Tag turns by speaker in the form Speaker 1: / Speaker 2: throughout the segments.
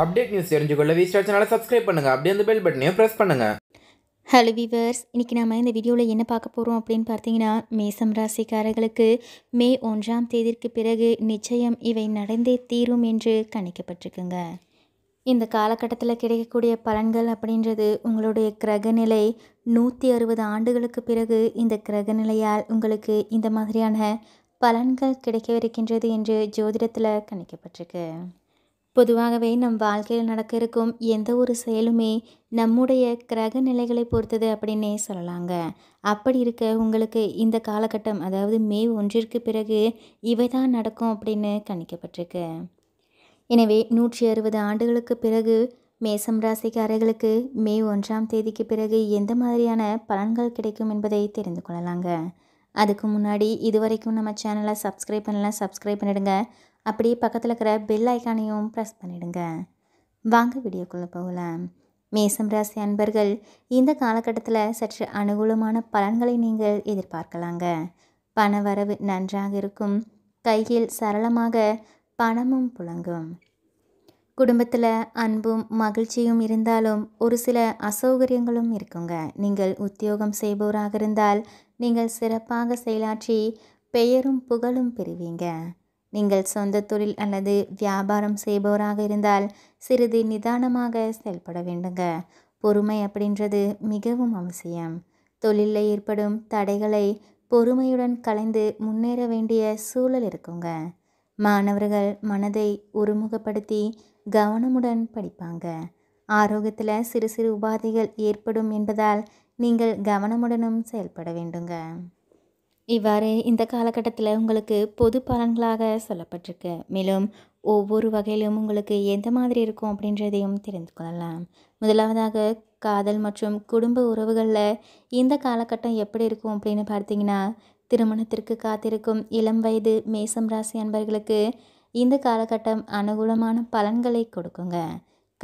Speaker 1: update news தெரிஞ்சுக்கொள்ள V star சேனலை subscribe பண்ணுங்கள் அப்படியே அந்த பெல் பட்டனையும் ப்ரெஸ் பண்ணுங்கள் ஹலோ வீவர்ஸ் இன்றைக்கி நம்ம இந்த வீடியோவில் என்ன பார்க்க போகிறோம் அப்படின்னு பார்த்தீங்கன்னா மேசம் ராசிக்காரர்களுக்கு மே ஒன்றாம் தேதிக்கு பிறகு நிச்சயம் இவை நடந்தே தீரும் என்று கணிக்கப்பட்டிருக்குங்க இந்த காலகட்டத்தில் கிடைக்கக்கூடிய பலன்கள் அப்படின்றது உங்களுடைய கிரகநிலை நூற்றி அறுபது ஆண்டுகளுக்கு பிறகு இந்த கிரகநிலையால் உங்களுக்கு இந்த மாதிரியான பலன்கள் கிடைக்கவிருக்கின்றது என்று ஜோதிடத்தில் கணிக்கப்பட்டிருக்கு பொதுவாகவே நம் வாழ்க்கையில் நடக்க இருக்கும் எந்த ஒரு செயலுமே நம்முடைய கிரக நிலைகளை பொறுத்தது அப்படின்னே சொல்லலாங்க அப்படி இருக்க உங்களுக்கு இந்த காலகட்டம் அதாவது மே ஒன்றிற்கு பிறகு இவை தான் நடக்கும் அப்படின்னு கணிக்கப்பட்டிருக்கு எனவே நூற்றி அறுபது ஆண்டுகளுக்கு பிறகு மேசம் ராசிக்காரர்களுக்கு மே ஒன்றாம் தேதிக்கு பிறகு எந்த மாதிரியான பலன்கள் கிடைக்கும் என்பதை தெரிந்து கொள்ளலாங்க அதுக்கு முன்னாடி இது வரைக்கும் நம்ம சேனலை சப்ஸ்கிரைப் பண்ணலாம் சப்ஸ்கிரைப் பண்ணிடுங்க அப்படியே பக்கத்தில் இருக்கிற பெல் ஐக்கானையும் ப்ரெஸ் பண்ணிவிடுங்க வாங்க வீடியோக்குள்ளே போகலாம் மேசம் ராசி அன்பர்கள் இந்த காலகட்டத்தில் சற்று அனுகூலமான பலன்களை நீங்கள் எதிர்பார்க்கலாங்க பண வரவு நன்றாக இருக்கும் கையில் சரளமாக பணமும் புழங்கும் குடும்பத்தில் அன்பும் மகிழ்ச்சியும் இருந்தாலும் ஒரு சில அசௌகரியங்களும் இருக்குங்க நீங்கள் உத்தியோகம் செய்பவராக இருந்தால் நீங்கள் சிறப்பாக செயலாற்றி பெயரும் புகழும் பெறுவீங்க நீங்கள் சொந்த தொழில் அல்லது வியாபாரம் செய்பவராக இருந்தால் சிறிது நிதானமாக செயல்பட வேண்டுங்க பொறுமை அப்படின்றது மிகவும் அவசியம் தொழிலில் ஏற்படும் தடைகளை பொறுமையுடன் கலைந்து முன்னேற வேண்டிய சூழல் இருக்குங்க மாணவர்கள் மனதை ஒருமுகப்படுத்தி கவனமுடன் படிப்பாங்க ஆரோக்கியத்தில் சிறு சிறு உபாதைகள் ஏற்படும் என்பதால் நீங்கள் கவனமுடனும் செயல்பட வேண்டுங்க இவ்வாறு இந்த காலகட்டத்தில் உங்களுக்கு பொது பலன்களாக சொல்லப்பட்டிருக்கு மேலும் ஒவ்வொரு வகையிலும் உங்களுக்கு எந்த மாதிரி இருக்கும் அப்படின்றதையும் தெரிந்து கொள்ளலாம் முதலாவதாக காதல் மற்றும் குடும்ப உறவுகளில் இந்த காலகட்டம் எப்படி இருக்கும் அப்படின்னு பார்த்தீங்கன்னா திருமணத்திற்கு காத்திருக்கும் இளம் வயது மேசம் ராசி அன்பர்களுக்கு இந்த காலகட்டம் அனுகூலமான பலன்களை கொடுக்குங்க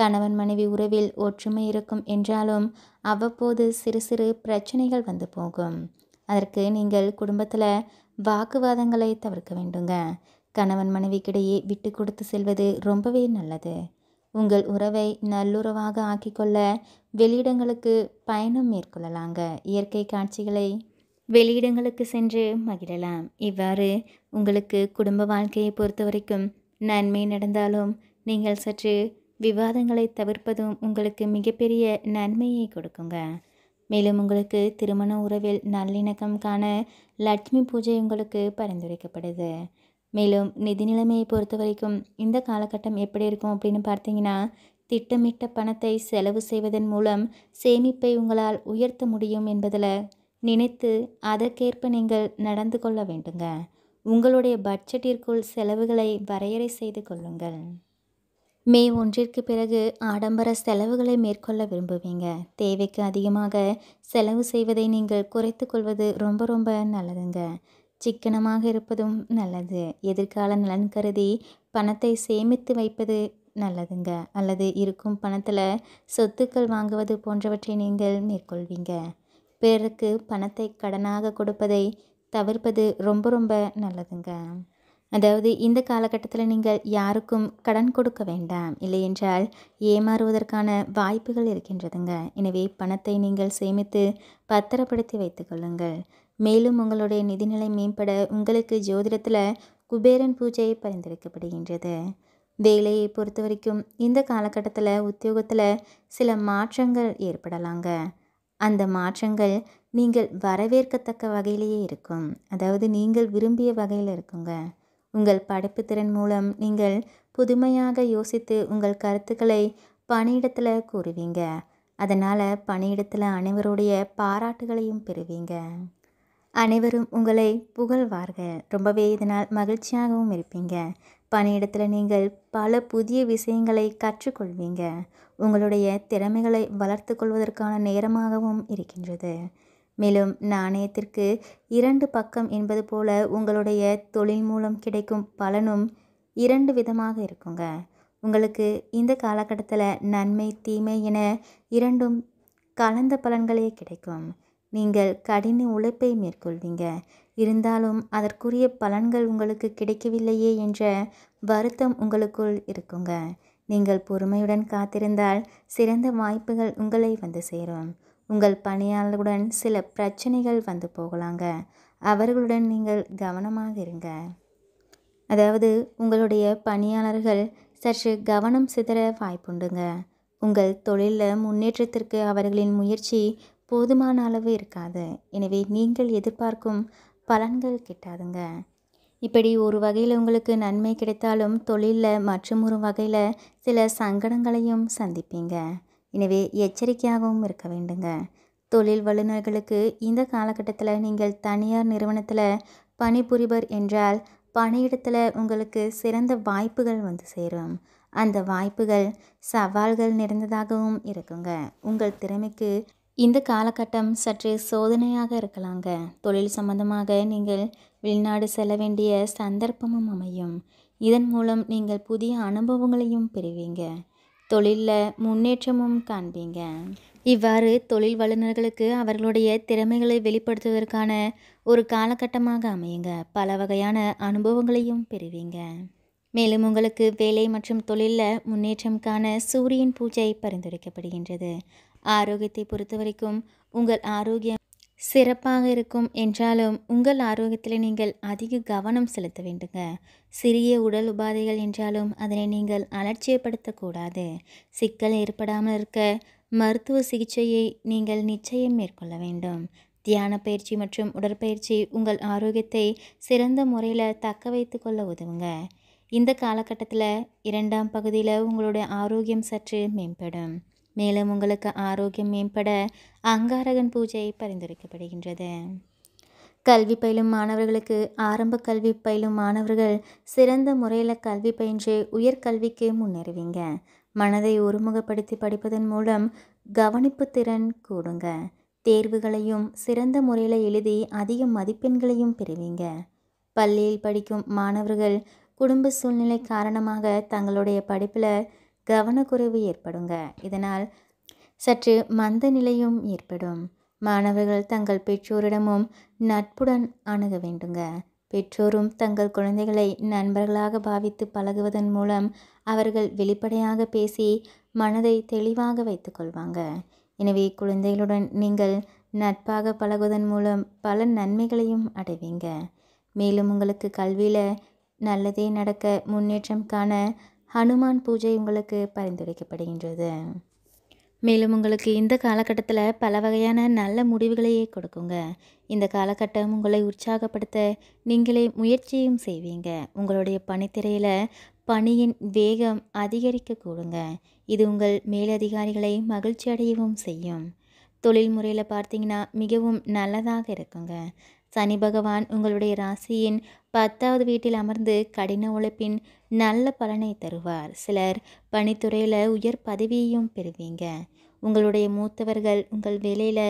Speaker 1: கணவன் மனைவி உறவில் ஒற்றுமை இருக்கும் என்றாலும் அவ்வப்போது சிறு சிறு பிரச்சனைகள் வந்து போகும் அதற்கு நீங்கள் குடும்பத்தில் வாக்குவாதங்களை தவிர்க்க வேண்டுங்க கணவன் மனைவிக்கிடையே விட்டு கொடுத்து செல்வது ரொம்பவே நல்லது உங்கள் உறவை நல்லுறவாக ஆக்கிக்கொள்ள வெளியிடங்களுக்கு பயணம் மேற்கொள்ளலாங்க இயற்கை காட்சிகளை வெளியிடங்களுக்கு சென்று மகிழலாம் இவ்வாறு உங்களுக்கு குடும்ப வாழ்க்கையை பொறுத்த வரைக்கும் நன்மை நடந்தாலும் நீங்கள் சற்று விவாதங்களை தவிர்ப்பதும் உங்களுக்கு மிகப்பெரிய நன்மையை கொடுக்குங்க மேலும் உங்களுக்கு திருமண உறவில் நல்லிணக்கம் காண லட்சுமி பூஜை உங்களுக்கு பரிந்துரைக்கப்படுது மேலும் நிதி நிலைமையை பொறுத்த வரைக்கும் இந்த காலகட்டம் எப்படி இருக்கும் அப்படின்னு பார்த்தீங்கன்னா திட்டமிட்ட பணத்தை செலவு செய்வதன் மூலம் சேமிப்பை உங்களால் உயர்த்த முடியும் என்பதில் நினைத்து அதற்கேற்ப நீங்கள் நடந்து கொள்ள வேண்டுங்க உங்களுடைய பட்ஜெட்டிற்குள் செலவுகளை வரையறை செய்து கொள்ளுங்கள் மே ஒன்றிற்கு பிறகு ஆடம்பர செலவுகளை மேற்கொள்ள விரும்புவீங்க தேவைக்கு அதிகமாக செலவு செய்வதை நீங்கள் குறைத்து கொள்வது ரொம்ப ரொம்ப நல்லதுங்க சிக்கனமாக இருப்பதும் நல்லது எதிர்கால நலன் கருதி பணத்தை சேமித்து வைப்பது நல்லதுங்க அல்லது இருக்கும் பணத்தில் சொத்துக்கள் வாங்குவது போன்றவற்றை நீங்கள் மேற்கொள்வீங்க பிறருக்கு பணத்தை கடனாக கொடுப்பதை தவிர்ப்பது ரொம்ப ரொம்ப நல்லதுங்க அதாவது இந்த காலகட்டத்தில் நீங்கள் யாருக்கும் கடன் கொடுக்க வேண்டாம் இல்லையென்றால் ஏமாறுவதற்கான வாய்ப்புகள் இருக்கின்றதுங்க எனவே பணத்தை நீங்கள் சேமித்து பத்திரப்படுத்தி வைத்துக்கொள்ளுங்கள் மேலும் உங்களுடைய நிதிநிலை மேம்பட உங்களுக்கு ஜோதிடத்தில் குபேரன் பூஜை பரிந்துரைக்கப்படுகின்றது வேலையை பொறுத்த வரைக்கும் இந்த காலகட்டத்தில் உத்தியோகத்தில் சில மாற்றங்கள் ஏற்படலாங்க அந்த மாற்றங்கள் நீங்கள் வரவேற்கத்தக்க வகையிலேயே இருக்கும் அதாவது நீங்கள் விரும்பிய வகையில் இருக்குங்க உங்கள் படைப்பு திறன் மூலம் நீங்கள் புதுமையாக யோசித்து உங்கள் கருத்துக்களை பணியிடத்தில் கூறுவீங்க அதனால் பணியிடத்தில் அனைவருடைய பாராட்டுகளையும் பெறுவீங்க அனைவரும் உங்களை புகழ்வார்கள் ரொம்பவே இதனால் மகிழ்ச்சியாகவும் இருப்பீங்க பணியிடத்தில் நீங்கள் பல புதிய விஷயங்களை கற்றுக்கொள்வீங்க உங்களுடைய திறமைகளை வளர்த்து கொள்வதற்கான நேரமாகவும் இருக்கின்றது மேலும் நாணயத்திற்கு இரண்டு பக்கம் என்பது போல உங்களுடைய தொழில் மூலம் கிடைக்கும் பலனும் இரண்டு விதமாக இருக்குங்க உங்களுக்கு இந்த காலகட்டத்தில் நன்மை தீமை என இரண்டும் கலந்த பலன்களே கிடைக்கும் நீங்கள் கடின உழைப்பை மேற்கொள்வீங்க இருந்தாலும் அதற்குரிய பலன்கள் உங்களுக்கு கிடைக்கவில்லையே என்ற வருத்தம் உங்களுக்குள் இருக்குங்க நீங்கள் பொறுமையுடன் காத்திருந்தால் சிறந்த வாய்ப்புகள் உங்களை வந்து சேரும் உங்கள் பணியாளர்களுடன் சில பிரச்சனைகள் வந்து போகலாங்க அவர்களுடன் நீங்கள் கவனமாக இருங்க அதாவது உங்களுடைய பணியாளர்கள் சற்று கவனம் சிதற வாய்ப்புண்டுங்க உங்கள் தொழிலில் முன்னேற்றத்திற்கு அவர்களின் முயற்சி போதுமான அளவு இருக்காது எனவே நீங்கள் எதிர்பார்க்கும் பலன்கள் கிட்டாதுங்க இப்படி ஒரு வகையில் உங்களுக்கு நன்மை கிடைத்தாலும் தொழிலில் மற்றும் ஒரு வகையில் சில சங்கடங்களையும் சந்திப்பீங்க எனவே எச்சரிக்கையாகவும் இருக்க வேண்டுங்க தொழில் வல்லுநர்களுக்கு இந்த காலகட்டத்தில் நீங்கள் தனியார் நிறுவனத்தில் பணிபுரிபர் என்றால் பணியிடத்தில் உங்களுக்கு சிறந்த வாய்ப்புகள் வந்து சேரும் அந்த வாய்ப்புகள் சவால்கள் நிறைந்ததாகவும் இருக்குங்க உங்கள் திறமைக்கு இந்த காலகட்டம் சற்று சோதனையாக இருக்கலாங்க தொழில் சம்பந்தமாக நீங்கள் வெளிநாடு செல்ல வேண்டிய சந்தர்ப்பமும் அமையும் இதன் மூலம் நீங்கள் புதிய அனுபவங்களையும் பெறுவீங்க தொழிலில் முன்னேற்றமும் காண்பீங்க இவ்வாறு தொழில் வல்லுநர்களுக்கு அவர்களுடைய திறமைகளை வெளிப்படுத்துவதற்கான ஒரு காலகட்டமாக அமையுங்க பல வகையான அனுபவங்களையும் பெறுவீங்க மேலும் உங்களுக்கு வேலை மற்றும் தொழிலில் முன்னேற்றம் காண சூரியன் பூஜை பரிந்துரைக்கப்படுகின்றது ஆரோக்கியத்தை பொறுத்த வரைக்கும் உங்கள் ஆரோக்கியம் சிறப்பாக இருக்கும் என்றாலும் உங்கள் ஆரோக்கியத்தில் நீங்கள் அதிக கவனம் செலுத்த வேண்டுங்க சிறிய உடல் உபாதைகள் என்றாலும் அதனை நீங்கள் அலட்சியப்படுத்தக்கூடாது சிக்கல் ஏற்படாமல் இருக்க மருத்துவ சிகிச்சையை நீங்கள் நிச்சயம் மேற்கொள்ள வேண்டும் தியான பயிற்சி மற்றும் உடற்பயிற்சி உங்கள் ஆரோக்கியத்தை சிறந்த முறையில் தக்க வைத்து கொள்ள உதவுங்க இந்த காலகட்டத்தில் இரண்டாம் பகுதியில் உங்களுடைய ஆரோக்கியம் சற்று மேம்படும் மேலும் உங்களுக்கு ஆரோக்கியம் மேம்பட அங்காரகன் பூஜை பரிந்துரைக்கப்படுகின்றது கல்வி பயிலும் மாணவர்களுக்கு ஆரம்ப கல்வி பயிலும் மாணவர்கள் சிறந்த முறையில் கல்வி பயின்று உயர்கல்விக்கு முன்னேறுவீங்க மனதை ஒருமுகப்படுத்தி படிப்பதன் மூலம் கவனிப்பு திறன் கூடுங்க தேர்வுகளையும் சிறந்த முறையில் எழுதி அதிக மதிப்பெண்களையும் பெறுவீங்க பள்ளியில் படிக்கும் மாணவர்கள் குடும்ப சூழ்நிலை காரணமாக தங்களுடைய படிப்பில் கவனக்குறைவு ஏற்படுங்க இதனால் சற்று மந்த நிலையும் ஏற்படும் மாணவர்கள் தங்கள் பெற்றோரிடமும் நட்புடன் அணுக வேண்டுங்க பெற்றோரும் தங்கள் குழந்தைகளை நண்பர்களாக பாவித்து பழகுவதன் மூலம் அவர்கள் வெளிப்படையாக பேசி மனதை தெளிவாக வைத்துக்கொள்வாங்க எனவே குழந்தைகளுடன் நீங்கள் நட்பாக பழகுவதன் மூலம் பல நன்மைகளையும் அடைவீங்க மேலும் உங்களுக்கு கல்வியில் நல்லதே நடக்க முன்னேற்றம் காண ஹனுமான் பூஜை உங்களுக்கு பரிந்துரைக்கப்படுகின்றது மேலும் உங்களுக்கு இந்த காலகட்டத்தில் பல வகையான நல்ல முடிவுகளையே கொடுக்குங்க இந்த காலகட்டம் உங்களை உற்சாகப்படுத்த நீங்களே முயற்சியும் செய்வீங்க உங்களுடைய பணித்திரையில் பணியின் வேகம் அதிகரிக்க கூடுங்க இது உங்கள் மேலதிகாரிகளை மகிழ்ச்சி அடையவும் செய்யும் தொழில் முறையில் பார்த்தீங்கன்னா மிகவும் நல்லதாக இருக்குங்க சனி பகவான் உங்களுடைய ராசியின் பத்தாவது வீட்டில் அமர்ந்து கடின உழைப்பின் நல்ல பலனை தருவார் சிலர் பணித்துறையில் உயர் பதவியையும் பெறுவீங்க உங்களுடைய மூத்தவர்கள் உங்கள் வேலையில்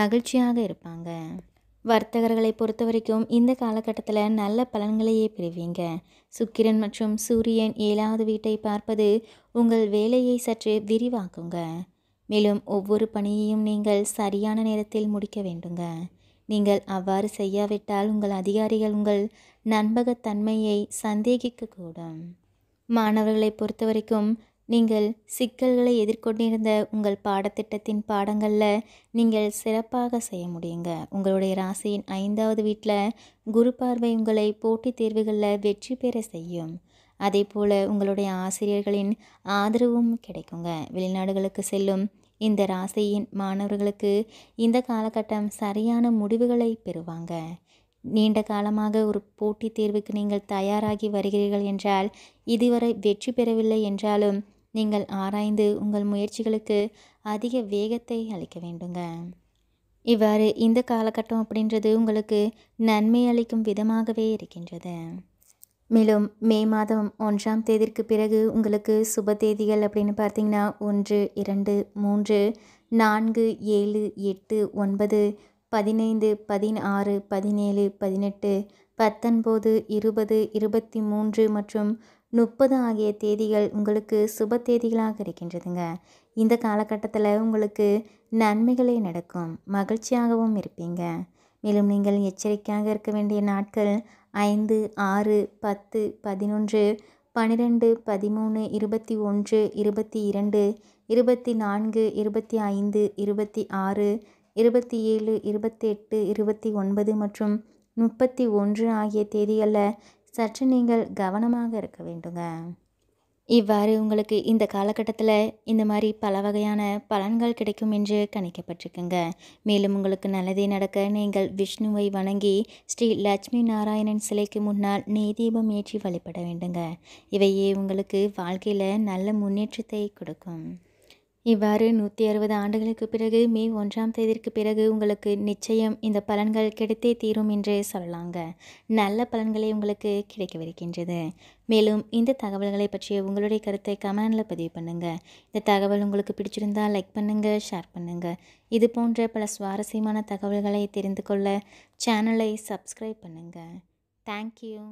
Speaker 1: மகிழ்ச்சியாக இருப்பாங்க வர்த்தகர்களை பொறுத்த வரைக்கும் இந்த காலகட்டத்தில் நல்ல பலன்களையே பெறுவீங்க சுக்கிரன் மற்றும் சூரியன் ஏழாவது வீட்டை பார்ப்பது உங்கள் வேலையை சற்று விரிவாக்குங்க மேலும் ஒவ்வொரு பணியையும் நீங்கள் சரியான நேரத்தில் முடிக்க வேண்டுங்க நீங்கள் அவ்வாறு செய்யாவிட்டால் உங்கள் அதிகாரிகள் உங்கள் நண்பகத்தன்மையை சந்தேகிக்கக்கூடும் மாணவர்களை பொறுத்தவரைக்கும் நீங்கள் சிக்கல்களை எதிர்கொண்டிருந்த உங்கள் பாடத்திட்டத்தின் பாடங்களில் நீங்கள் சிறப்பாக செய்ய முடியுங்க உங்களுடைய ராசியின் ஐந்தாவது வீட்டில் குரு பார்வை உங்களை போட்டித் தேர்வுகளில் வெற்றி பெற செய்யும் அதே போல் உங்களுடைய ஆசிரியர்களின் ஆதரவும் கிடைக்குங்க வெளிநாடுகளுக்கு செல்லும் இந்த ராசியின் மாணவர்களுக்கு இந்த காலகட்டம் சரியான முடிவுகளை பெறுவாங்க நீண்ட காலமாக ஒரு போட்டித் தேர்வுக்கு நீங்கள் தயாராகி வருகிறீர்கள் என்றால் இதுவரை வெற்றி பெறவில்லை என்றாலும் நீங்கள் ஆராய்ந்து உங்கள் முயற்சிகளுக்கு அதிக வேகத்தை அளிக்க வேண்டுங்க இவ்வாறு இந்த காலகட்டம் அப்படின்றது உங்களுக்கு நன்மை அளிக்கும் விதமாகவே இருக்கின்றது மேலும் மே மாதம் ஒன்றாம் தேதிக்கு பிறகு உங்களுக்கு சுப தேதிகள் அப்படின்னு பார்த்தீங்கன்னா ஒன்று இரண்டு மூன்று நான்கு ஏழு எட்டு ஒன்பது பதினைந்து பதினாறு பதினேழு பதினெட்டு பத்தொன்பது இருபது இருபத்தி மூன்று மற்றும் முப்பது ஆகிய தேதிகள் உங்களுக்கு சுப தேதிகளாக இருக்கின்றதுங்க இந்த காலகட்டத்தில் உங்களுக்கு நன்மைகளே நடக்கும் மகிழ்ச்சியாகவும் இருப்பீங்க மேலும் நீங்கள் எச்சரிக்கையாக இருக்க வேண்டிய நாட்கள் ஐந்து ஆறு பத்து பதினொன்று பன்னிரெண்டு பதிமூணு இருபத்தி ஒன்று இருபத்தி இரண்டு இருபத்தி நான்கு இருபத்தி ஐந்து இருபத்தி ஆறு இருபத்தி ஏழு இருபத்தெட்டு இருபத்தி ஒன்பது மற்றும் முப்பத்தி ஒன்று ஆகிய தேதிகளில் சற்று நீங்கள் கவனமாக இருக்க வேண்டுங்க இவ்வாறு உங்களுக்கு இந்த காலகட்டத்தில் இந்த மாதிரி பல வகையான பலன்கள் கிடைக்கும் என்று கணிக்கப்பட்டிருக்குங்க மேலும் உங்களுக்கு நல்லதே நடக்க நீங்கள் விஷ்ணுவை வணங்கி ஸ்ரீ லட்சுமி நாராயணன் சிலைக்கு முன்னால் நெய் தீபம் ஏற்றி வழிபட வேண்டுங்க இவையே உங்களுக்கு வாழ்க்கையில் நல்ல முன்னேற்றத்தை கொடுக்கும் இவ்வாறு நூற்றி அறுபது ஆண்டுகளுக்கு பிறகு மே ஒன்றாம் தேதிக்கு பிறகு உங்களுக்கு நிச்சயம் இந்த பலன்கள் கிடைத்தே தீரும் என்று சொல்லலாங்க நல்ல பலன்களை உங்களுக்கு கிடைக்கவிருக்கின்றது மேலும் இந்த தகவல்களை பற்றிய உங்களுடைய கருத்தை கமெண்டில் பதிவு பண்ணுங்கள் இந்த தகவல் உங்களுக்கு பிடிச்சிருந்தால் லைக் பண்ணுங்கள் ஷேர் பண்ணுங்கள் இது போன்ற பல சுவாரஸ்யமான தகவல்களை தெரிந்து கொள்ள சேனலை சப்ஸ்கிரைப் பண்ணுங்கள் தேங்க்யூ